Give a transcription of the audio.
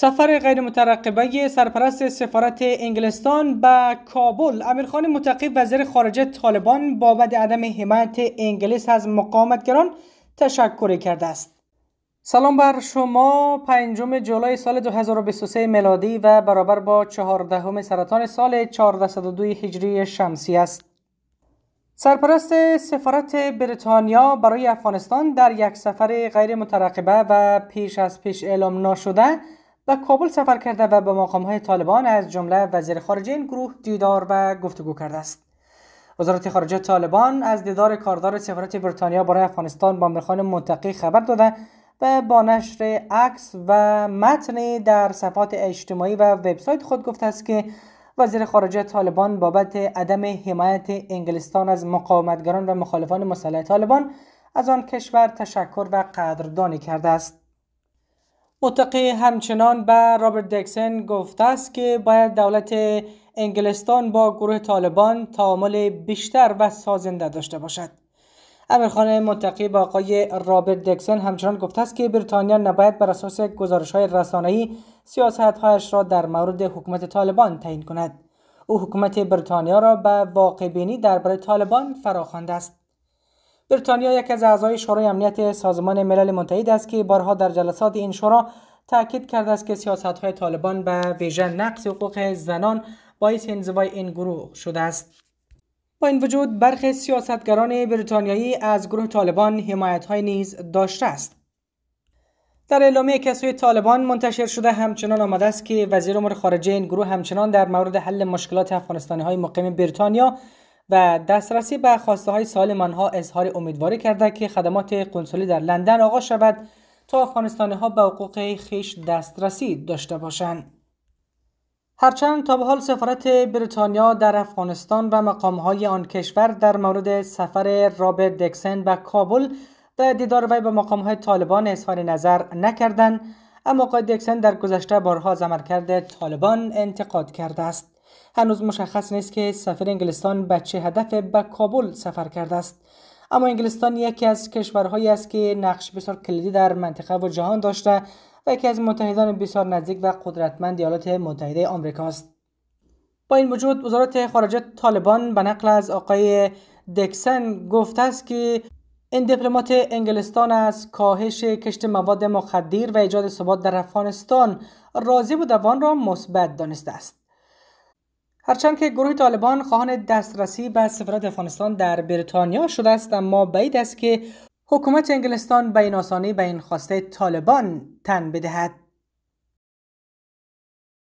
سفر غیر مترقبه سرپرست سفارت انگلستان به کابل امیرخان متقی وزیر خارجه طالبان بابت عدم حمایت انگلیس از مقاومتگران تشکر کرده است سلام بر شما پنجم جولای سال 2023 میلادی و برابر با چهاردهم سرطان سال 1402 هجری شمسی است سرپرست سفارت بریتانیا برای افغانستان در یک سفر غیر مترقبه و پیش از پیش اعلام نشده به کابل سفر کرده و به مقام های طالبان از جمله وزیر خارجه این گروه دیدار و گفتگو کرده است وزارت خارجه طالبان از دیدار کاردار سفارت بریتانیا برای افغانستان با امرخان منتقی خبر داده و با نشر عکس و متن در صفحات اجتماعی و وبسایت خود گفته است که وزیر خارجه طالبان بابت عدم حمایت انگلستان از مقاومتگران و مخالفان مسلح طالبان از آن کشور تشکر و قدردانی کرده است متقی همچنان به رابرت دکسن گفته است که باید دولت انگلستان با گروه طالبان تعامل بیشتر و سازنده داشته باشد. امیرخان متقی به آقای رابرت دکسن همچنان گفته است که بریتانیا نباید بر اساس گزارش های رسانه‌ای سیاستهایش را در مورد حکومت طالبان تعیین کند. او حکومت بریتانیا را به واقع بینی درباره طالبان فراخوانده است. بریتانیا یکی از اعضای شورای امنیت سازمان ملل متحد است که بارها در جلسات این شورا تاکید کرده است که های طالبان به ویژه نقص حقوق زنان باعث انزوای این گروه شده است با این وجود برخی سیاستگران بریتانیایی از گروه طالبان حمایت های نیز داشته است در اعلامیه که سوی طالبان منتشر شده همچنان آمده است که وزیر امور خارجه این گروه همچنان در مورد حل مشکلات افغانستانی های مقیم بریتانیا و دسترسی به خواسته های سالمانها اظهار امیدواری کرده که خدمات کنسولی در لندن آغاز شود تا افغانستانی ها به حقوق خیش دسترسی داشته باشند. هرچند تا به حال سفارت بریتانیا در افغانستان و مقامهای آن کشور در مورد سفر رابرت دکسن به کابل و دیدار وی به مقامهای طالبان اظهار نظر نکردند اما آقای دکسن در گذشته بارها عملکرد طالبان انتقاد کرده است هنوز مشخص نیست که سفیر انگلستان به چه هدف به کابل سفر کرده است اما انگلستان یکی از کشورهایی است که نقش بسیار کلیدی در منطقه و جهان داشته و یکی از متحدان بسیار نزدیک و قدرتمند ایالات متحده آمریکا است با این وجود وزارت خارجه طالبان به نقل از آقای دکسن گفته است که این دیپلمات انگلستان از کاهش کشت مواد مخدر و ایجاد ثبات در افغانستان راضی آن را مثبت دانسته است هرچند که گروه طالبان خواهان دسترسی به سفارت افغانستان در بریتانیا شده است اما بعید است که حکومت انگلستان به این آسانی به این خواسته طالبان تن بدهد